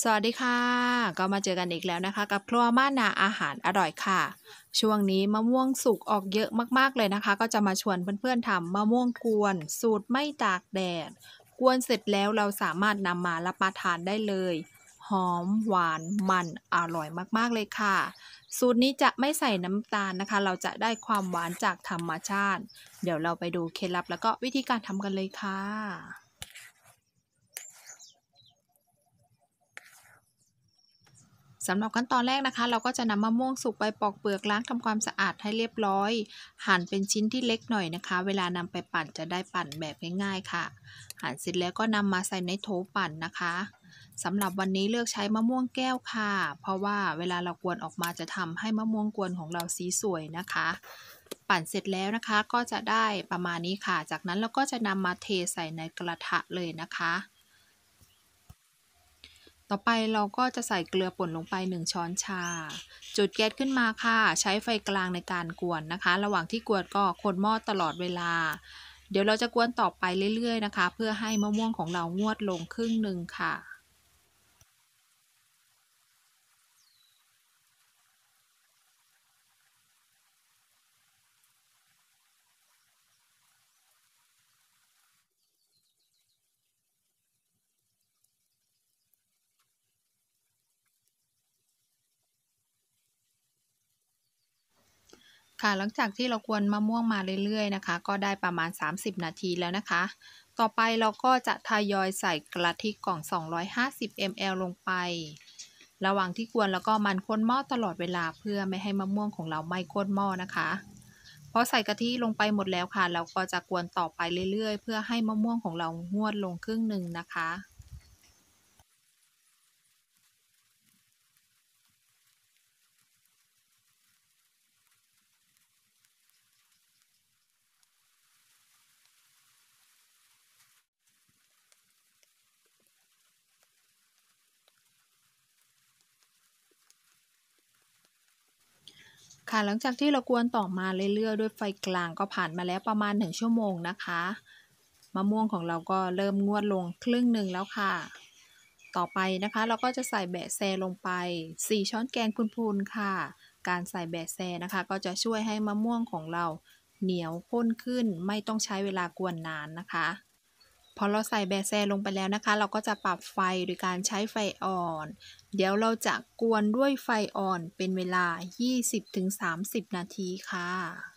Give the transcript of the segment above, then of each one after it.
สวัสดีค่ะ ก็มาเจอกันอีกแล้วนะคะ กับครัวม่านาอาหารอร่อยค่ะ ช่วงนี้มะม่วงสุก ออกเยอะมากๆเลยนะคะ ก็จะมาชวนเพื่อนๆทำมะม่วงกวนสูตรไม่ตากแดดกวนเสร็จแล้วเราสามารถนำมารับประทานได้เลยหอมหวานมัน อร่อยมากๆเลยค่ะ สูตรนี้จะไม่ใส่น้ำตาลนะคะ เราจะได้ความหวานจากธรรมชาติ เดี๋ยวเราไปดูเคล็ดลับแล้วก็วิธีการทำกันเลยค่ะสำหรับขั้นตอนแรกนะคะ เราก็จะนำมะม่วงสุกไปปอกเปลือกล้างทำความสะอาดให้เรียบร้อยหั่นเป็นชิ้นที่เล็กหน่อยนะคะ เวลานำไปปั่นจะได้ปั่นแบบง่ายๆค่ะหั่นเสร็จแล้วก็นำมาใส่ในโถปั่นนะคะสำหรับวันนี้เลือกใช้มะม่วงแก้วค่ะ เพราะว่าเวลาเรากวนออกมาจะทำให้มะม่วงกวนของเราสีสวยนะคะ ปั่นเสร็จแล้วนะคะก็จะได้ประมาณนี้ค่ะ จากนั้นเราก็จะนำมาเทใส่ในกระทะเลยนะคะต่อไปเราก็จะใส่เกลือป่นลงไป 1 ช้อนชา จุดแก๊สขึ้นมาค่ะ ใช้ไฟกลางในการกวนนะคะ ระหว่างที่กวนก็คนหม้อตลอดเวลา เดี๋ยวเราจะกวนต่อไปเรื่อยๆนะคะ เพื่อให้มะม่วงของเรางวดลงครึ่งหนึ่งค่ะค่ะหลังจากที่เรากวนมะม่วงมาเรื่อยๆนะคะ ก็ได้ประมาณ 30 นาทีแล้วนะคะ ต่อไปเราก็จะทยอยใส่กะทิกล่อง 250 ml ลงไป ระหว่างที่กวนแล้วก็มันข้นหม้อตลอดเวลาเพื่อไม่ให้มะม่วงของเราไม่ข้นหม้อนะคะพอใส่กะทิลงไปหมดแล้วค่ะ เราก็จะกวนต่อไปเรื่อยๆ เพื่อให้มะม่วงของเรางวดลงครึ่งหนึ่งนะคะค่ะหลังจากที่เรากวนต่อมาเรื่อยๆ ด้วยไฟกลางก็ผ่านมาแล้วประมาณ1ชั่วโมงนะคะมะม่วงของเราก็เริ่มงวดลงครึ่งหนึ่งแล้วค่ะ ต่อไปนะคะ เราก็จะใส่แบะแซลงไป4ช้อนแกงพูนๆค่ะ การใส่แบะแซนะคะ ก็จะช่วยให้มะม่วงของเราเหนียวข้นขึ้นไม่ต้องใช้เวลากวนนานนะคะพอเราใส่แบแซลงไปแล้วนะคะ เราก็จะปรับไฟโดยการใช้ไฟอ่อน เดี๋ยวเราจะกวนด้วยไฟอ่อนเป็นเวลา 20-30 นาทีค่ะ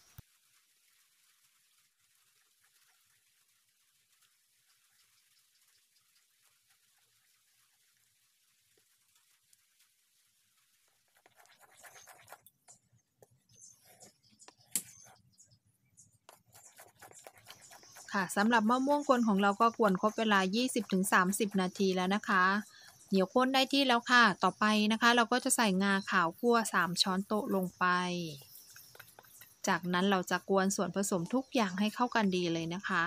ค่ะสำหรับมะม่วงกวนของเราก็กวนครบเวลา20-30 นาทีแล้วนะคะ เหนียวข้นได้ที่แล้วค่ะ ต่อไปนะคะ เราก็จะใส่งาขาวคั่ว3ช้อนโต๊ะลงไป จากนั้นเราจะกวนส่วนผสมทุกอย่างให้เข้ากันดีเลยนะคะ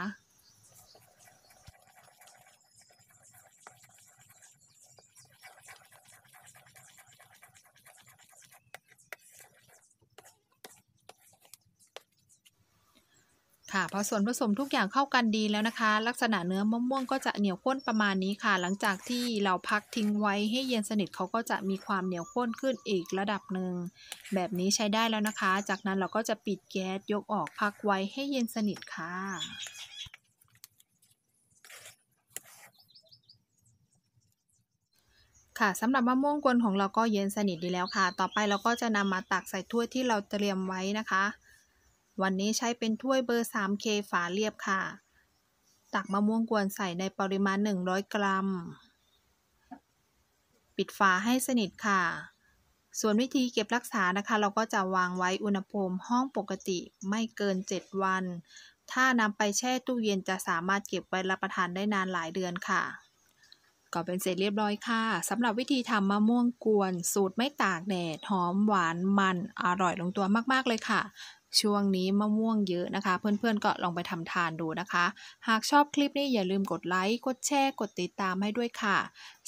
ค่ะพอส่วนผสมทุกอย่างเข้ากันดีแล้วนะคะ ลักษณะเนื้อมะม่วงก็จะเหนียวข้นประมาณนี้ค่ะ หลังจากที่เราพักทิ้งไว้ให้เย็นสนิทเขาก็จะมีความเหนียวข้นขึ้นอีกระดับหนึ่งแบบนี้ใช้ได้แล้วนะคะ จากนั้นเราก็จะปิดแก๊สยกออกพักไว้ให้เย็นสนิทค่ะ ค่ะสำหรับมะม่วงกวนของเราก็เย็นสนิทดีแล้วค่ะ ต่อไปเราก็จะนำมาตักใส่ถ้วยที่เราเตรียมไว้นะคะวันนี้ใช้เป็นถ้วยเบอร์ 3K ฝาเรียบค่ะ ตักมะม่วงกวนใส่ในปริมาณ 100 กรัม ปิดฝาให้สนิทค่ะ ส่วนวิธีเก็บรักษานะคะ เราก็จะวางไว้อุณหภูมิห้องปกติ ไม่เกิน 7 วัน ถ้านำไปแช่ตู้เย็นจะสามารถเก็บไว้รับประทานได้นานหลายเดือนค่ะ ก็เป็นเสร็จเรียบร้อยค่ะสำหรับวิธีทำมะม่วงกวน สูตรไม่ตากแดดหอมหวานมันอร่อยลงตัวมาก ๆเลยค่ะช่วงนี้มะม่วงเยอะนะคะ เพื่อนๆ ก็ลองไปทำทานดูนะคะ หากชอบคลิปนี้อย่าลืมกดไลค์ กดแชร์ กดติดตามให้ด้วยค่ะ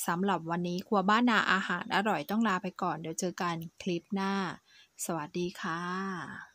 สำหรับวันนี้ครัวบ้านนาอาหารอร่อยต้องลาไปก่อนเดี๋ยวเจอกันคลิปหน้า สวัสดีค่ะ